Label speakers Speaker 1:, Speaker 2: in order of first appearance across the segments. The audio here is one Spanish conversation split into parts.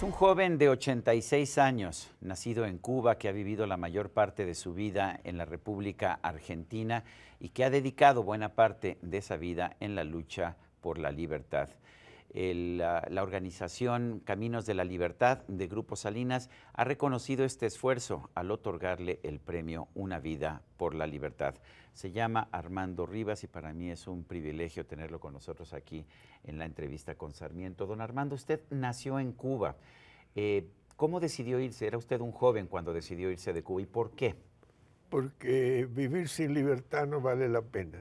Speaker 1: Es un joven de 86 años, nacido en Cuba, que ha vivido la mayor parte de su vida en la República Argentina y que ha dedicado buena parte de esa vida en la lucha por la libertad la, organización Caminos de la Libertad de Grupo Salinas ha reconocido este esfuerzo al otorgarle el premio Una Vida por la Libertad. Se llama Armando Rivas y para mí es un privilegio tenerlo con nosotros aquí en la entrevista con Sarmiento. Don Armando, usted nació en Cuba. Eh, ¿Cómo decidió irse? ¿Era usted un joven cuando decidió irse de Cuba y por qué?
Speaker 2: Porque vivir sin libertad no vale la pena.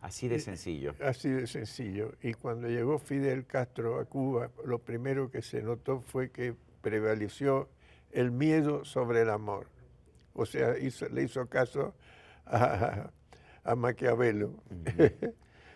Speaker 2: Así de sencillo. Así de sencillo. Y cuando llegó Fidel Castro a Cuba, lo primero que se notó fue que prevaleció el miedo sobre el amor. O sea, le hizo caso a, Maquiavelo.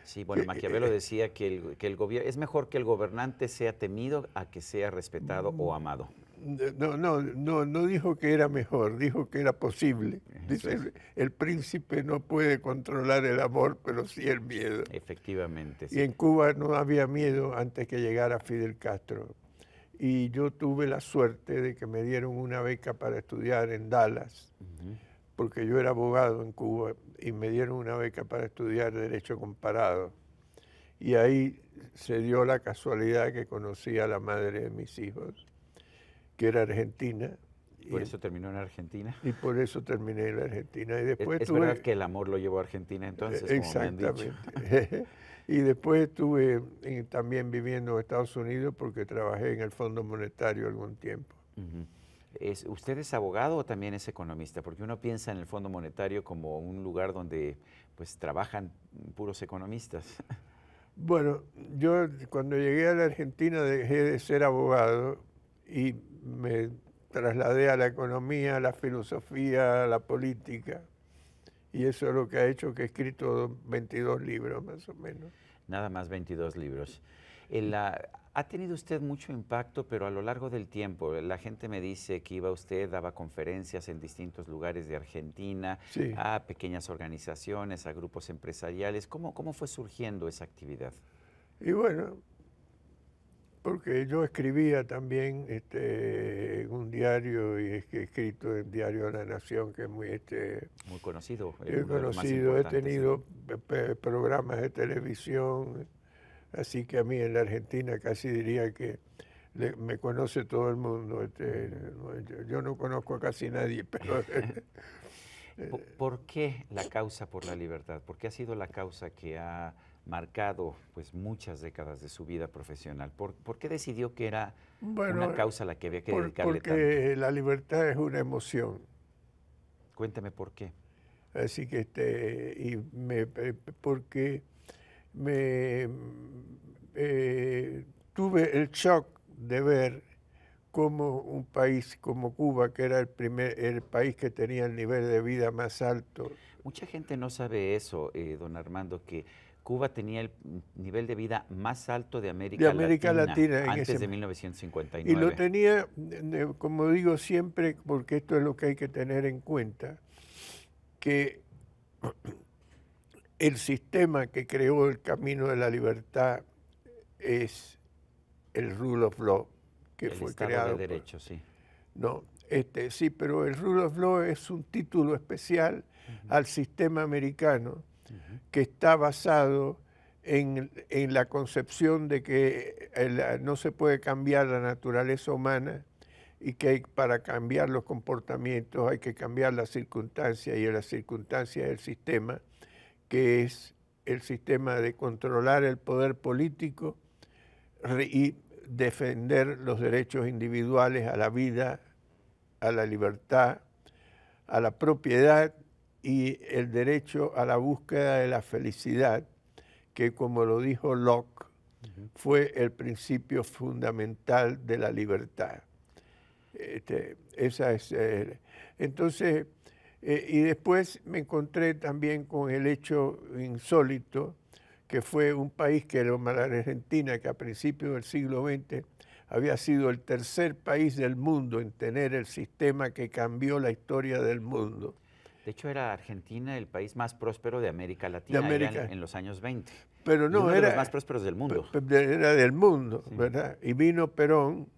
Speaker 1: Sí, bueno, Maquiavelo decía que que el gobierno es mejor que el gobernante sea temido a que sea respetado o amado.
Speaker 2: No, no, no, dijo que era mejor, dijo que era posible. Dice, el, príncipe no puede controlar el amor, pero sí el
Speaker 1: miedo. Efectivamente. Sí. Y en
Speaker 2: Cuba no había miedo antes que llegara Fidel Castro. Y yo tuve la suerte de que me dieron una beca para estudiar en Dallas, porque yo era abogado en Cuba, y me dieron una beca para estudiar Derecho Comparado. Y ahí se dio la casualidad que conocí a la madre de mis hijos que era Argentina. Por eso terminó en Argentina. Y por eso terminé en Argentina. Y después ¿Es, verdad
Speaker 1: que el amor lo llevó a Argentina entonces, eh, como han dicho.
Speaker 2: y después estuve eh, también viviendo en Estados Unidos porque trabajé en el Fondo Monetario algún tiempo. ¿Es, ¿Usted es abogado o también es economista? Porque
Speaker 1: uno piensa en el Fondo Monetario como un lugar donde pues trabajan puros economistas.
Speaker 2: Bueno, yo cuando llegué a la Argentina dejé de ser abogado y me trasladé a la economía, a la filosofía, a la política. Y eso es lo que ha hecho que he escrito 22 libros, más o menos.
Speaker 1: Nada más 22 libros. Eh, ha tenido usted mucho impacto, pero a lo largo del tiempo. Eh, la gente me dice que iba usted, daba conferencias en distintos lugares de Argentina, a pequeñas organizaciones, a grupos empresariales. ¿Cómo, ¿Cómo fue surgiendo esa actividad?
Speaker 2: Y bueno, porque yo escribía también este, en un diario, y es que he escrito en Diario de la Nación, que es muy, este, muy conocido. Muy conocido, he tenido programas de televisión, así que a mí en la Argentina casi diría que me conoce todo el mundo. Este, yo no conozco a casi nadie, pero... ¿Por qué
Speaker 1: la causa por la libertad? ¿Por qué ha sido la causa que ha marcado pues muchas décadas de su vida profesional. ¿Por, qué decidió que era bueno, una causa a la que había que dedicarle dedicarle
Speaker 2: Porque la libertad es una emoción. Cuéntame por qué. Así que este, y me, eh, porque me eh, tuve el shock de ver cómo un país como Cuba, que era el primer el país que tenía el nivel de vida más alto.
Speaker 1: Mucha gente no sabe eso, eh, don Armando, que Cuba tenía el nivel de vida más alto de América, Latina, antes de 1959. Y lo tenía,
Speaker 2: como digo siempre, porque esto es lo que hay que tener en cuenta, que el sistema que creó el camino de la libertad es el rule of law que el fue Estado creado. De derecho, sí. No, este, sí, pero el rule of law es un título especial al sistema americano que está basado en, la concepción de que eh, no se puede cambiar la naturaleza humana y que para cambiar los comportamientos hay que cambiar las circunstancias y las circunstancias del sistema, que es el sistema de controlar el poder político y defender los derechos individuales a la vida, a la libertad, a la propiedad y el derecho a la búsqueda de la felicidad, que como lo dijo Locke, fue el principio fundamental de la libertad. Este, esa es, eh, entonces, eh, y después me encontré también con el hecho insólito, que fue un país que era la Argentina, que a principios del siglo XX había sido el tercer país del mundo en tener el sistema que cambió la historia del mundo
Speaker 1: de hecho, era Argentina el país más próspero de América Latina En, los años 20.
Speaker 2: Pero no, era. De los más prósperos del mundo. Era del mundo, ¿verdad? Y vino Perón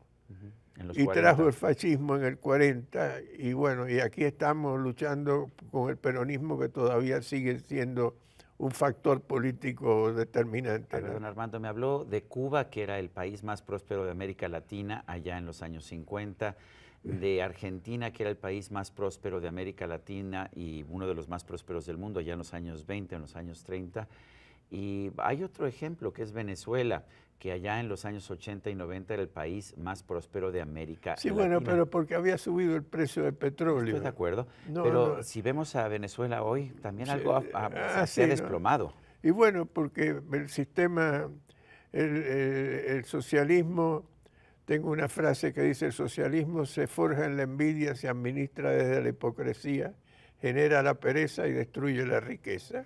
Speaker 2: y trajo el fascismo en el 40. Y bueno, y aquí estamos luchando con el peronismo que todavía sigue siendo un factor político determinante. Don
Speaker 1: Armando me habló de Cuba, que era el país más próspero de América Latina allá en los años 50 de Argentina, que era el país más próspero de América Latina y uno de los más prósperos del mundo ya en los años 20, en los años 30. Y hay otro ejemplo que es Venezuela, que allá en los años 80 y 90 era el país más próspero de América sí, bueno, pero
Speaker 2: porque había subido el precio del petróleo. Estoy de acuerdo. pero si
Speaker 1: vemos a Venezuela hoy, también algo ah, se ha desplomado.
Speaker 2: Y bueno, porque el sistema, el socialismo tengo una frase que dice, el socialismo se forja en la envidia, se administra desde la hipocresía, genera la pereza y destruye la riqueza.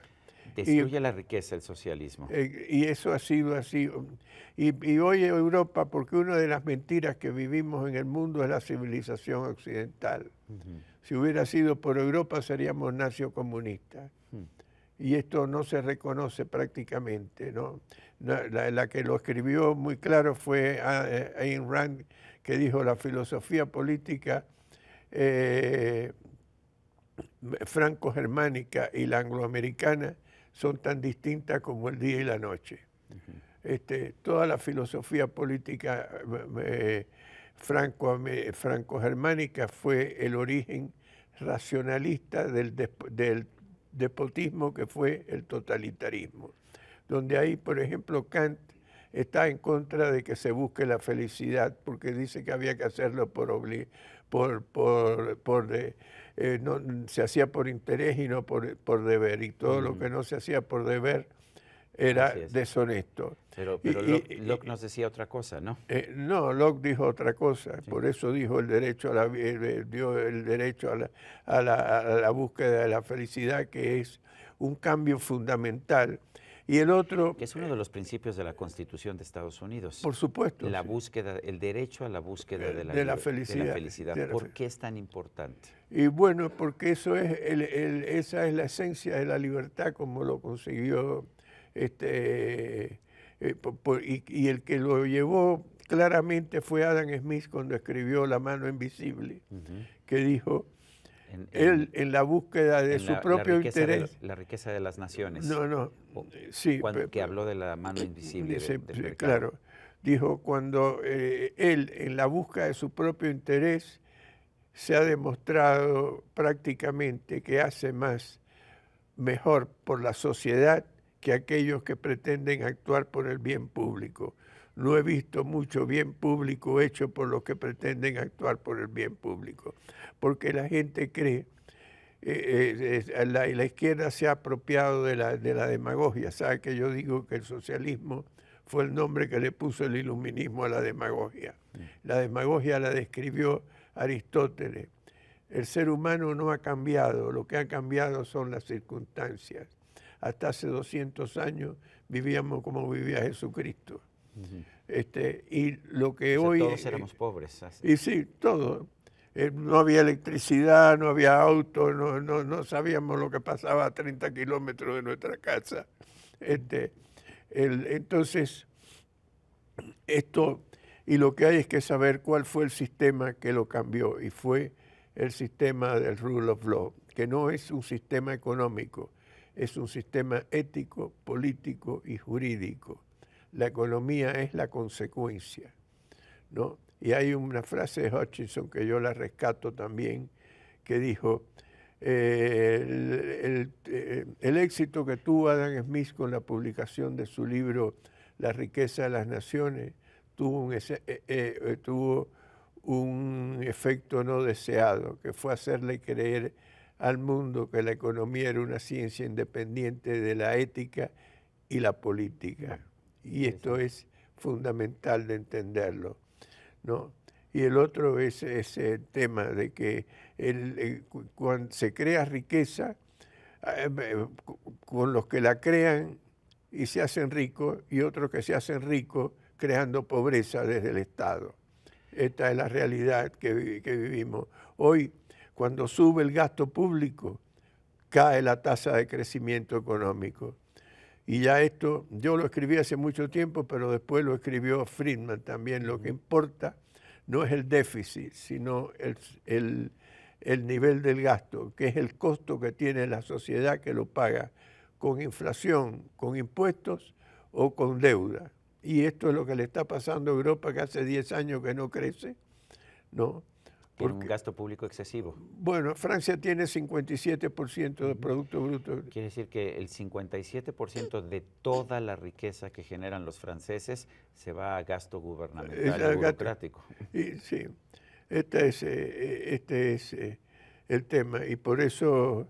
Speaker 2: Destruye la riqueza el socialismo. Eh, y eso ha sido así. Y, hoy Europa, porque una de las mentiras que vivimos en el mundo es la civilización occidental. Si hubiera sido por Europa seríamos nacio comunistas. Hmm y esto no se reconoce prácticamente. ¿no? La, que lo escribió muy claro fue ah, eh, Ayn Rand, que dijo la filosofía política eh, franco-germánica y la angloamericana son tan distintas como el día y la noche. este, toda la filosofía política eh, franco-germánica fue el origen racionalista del, del despotismo que fue el totalitarismo, donde ahí, por ejemplo, Kant está en contra de que se busque la felicidad porque dice que había que hacerlo por por, por, eh, eh, no, se hacía por interés y no por, por deber, y todo lo que no se hacía por deber era deshonesto. Pero, Locke,
Speaker 1: nos decía otra cosa, ¿no?
Speaker 2: Eh, no, Locke dijo otra cosa, por eso dijo el derecho a la, eh, dio el derecho a la, búsqueda de la felicidad, que es un cambio fundamental. Y el
Speaker 1: otro... Que es uno de los principios de la Constitución de Estados Unidos. Por supuesto. La búsqueda, el derecho a la búsqueda de la, felicidad. ¿Por qué es tan importante?
Speaker 2: Y bueno, porque eso es esa es la esencia de la libertad como lo consiguió este, eh, y, el que lo llevó claramente fue Adam Smith cuando escribió La mano invisible, que dijo, él en la búsqueda de su propio interés.
Speaker 1: la riqueza de las naciones. No, no, sí. Cuando, que habló de la mano invisible. claro,
Speaker 2: dijo, cuando eh, él en la búsqueda de su propio interés se ha demostrado prácticamente que hace más mejor por la sociedad que aquellos que pretenden actuar por el bien público. No he visto mucho bien público hecho por los que pretenden actuar por el bien público, porque la gente cree, eh, eh la, izquierda se ha apropiado de la, de la demagogia, ¿sabe que yo digo que el socialismo fue el nombre que le puso el iluminismo a la demagogia? La demagogia la describió Aristóteles. El ser humano no ha cambiado, lo que ha cambiado son las circunstancias hasta hace 200 años vivíamos como vivía Jesucristo. este, y lo que hoy... Todos éramos pobres. Y sí, todo. Eh, no había electricidad, no había auto, no, no, sabíamos lo que pasaba a 30 kilómetros de nuestra casa. Este, entonces, esto, y lo que hay es que saber cuál fue el sistema que lo cambió, y fue el sistema del rule of law, que no es un sistema económico, es un sistema ético, político y jurídico. La economía es la consecuencia. ¿no? Y hay una frase de Hutchinson que yo la rescato también, que dijo, eh, eh, el, éxito que tuvo Adam Smith con la publicación de su libro La riqueza de las naciones tuvo un, eh, tuvo un efecto no deseado, que fue hacerle creer al mundo que la economía era una ciencia independiente de la ética y la política. Y esto es fundamental de entenderlo. ¿no? Y el otro es ese tema de que el, eh, cuando se crea riqueza, eh, eh, con los que la crean y se hacen ricos y otros que se hacen ricos creando pobreza desde el Estado. Esta es la realidad que, que vivimos. Hoy cuando sube el gasto público, cae la tasa de crecimiento económico. Y ya esto, yo lo escribí hace mucho tiempo, pero después lo escribió Friedman también. Lo que importa no es el déficit, sino el, nivel del gasto, que es el costo que tiene la sociedad que lo paga con inflación, con impuestos o con deuda. Y esto es lo que le está pasando a Europa, que hace 10 años que no crece, ¿no? Por un gasto público excesivo. Bueno, Francia tiene 57% de Producto Bruto. Quiere decir que el
Speaker 1: 57% de toda la riqueza que generan los franceses se va a gasto gubernamental y burocrático.
Speaker 2: sí, este es, eh, eh, este es eh, el tema. Y por eso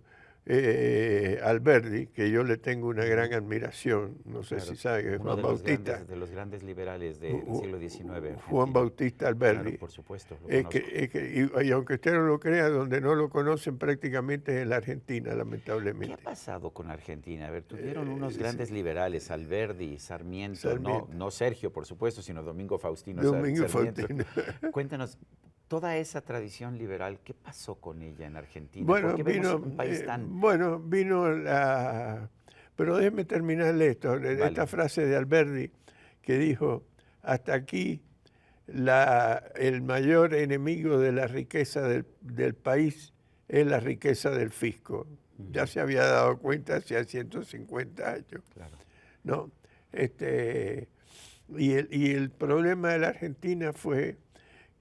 Speaker 2: eh, Alberti, que yo le tengo una gran admiración, no sé si sabe, Juan Bautista. de los
Speaker 1: grandes liberales del siglo XIX. Juan Bautista Alberti. por supuesto. y,
Speaker 2: aunque usted no lo crea, donde no lo conocen prácticamente es en la Argentina, lamentablemente. ¿Qué ha pasado con Argentina? A ver, tuvieron unos eh, grandes
Speaker 1: liberales, Alberti, Sarmiento, Sarmiento. No, no, Sergio, por supuesto, sino Domingo Faustino. Domingo Faustino. Cuéntanos, toda esa tradición liberal, ¿qué pasó con ella en Argentina? Bueno, vino, eh,
Speaker 2: bueno, vino la... Pero déjeme terminarle esto, esta frase de Alberti que dijo, hasta aquí la, el mayor enemigo de la riqueza del, país es la riqueza del fisco. Ya se había dado cuenta hace 150 años. ¿no? Este, y, y el problema de la Argentina fue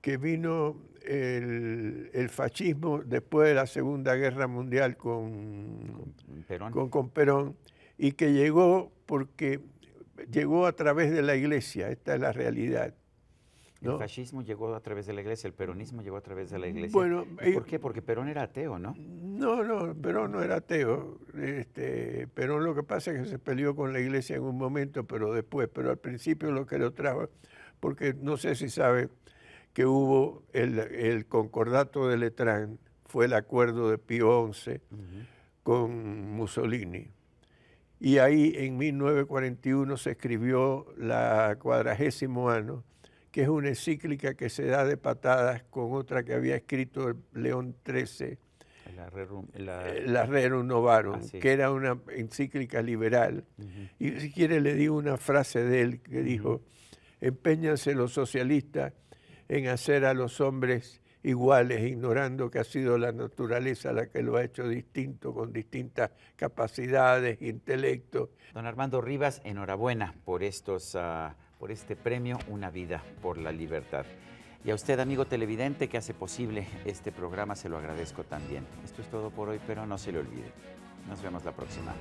Speaker 2: que vino el, fascismo después de la Segunda Guerra Mundial con, Perón. y que llegó porque llegó a través de la iglesia, esta es la realidad. El
Speaker 1: fascismo llegó a través de la iglesia, el peronismo llegó a través de la iglesia. Eh, ¿Por
Speaker 2: qué? Porque Perón era ateo, ¿no? No, no, Perón no era ateo. Este, Perón lo que pasa es que se peleó con la iglesia en un momento, pero después, pero al principio lo que lo trajo, porque no sé si sabe, que hubo el, concordato de Letrán, fue el acuerdo de Pío XI con Mussolini. Y ahí en 1941 se escribió la cuadragésimo ano, que es una encíclica que se da de patadas con otra que había escrito León XIII,
Speaker 1: la Rerum, Novarum, que era
Speaker 2: una encíclica liberal. Y si quiere le digo una frase de él que dijo, empeñanse los socialistas en hacer a los hombres iguales, ignorando que ha sido la naturaleza la que lo ha hecho distinto, con distintas capacidades, intelecto. Don Armando Rivas, enhorabuena
Speaker 1: por, estos, ah, por este premio Una vida por la libertad. Y a usted, amigo televidente, que hace posible este programa, se lo agradezco también. Esto es todo por hoy, pero no se le olvide. Nos vemos la próxima.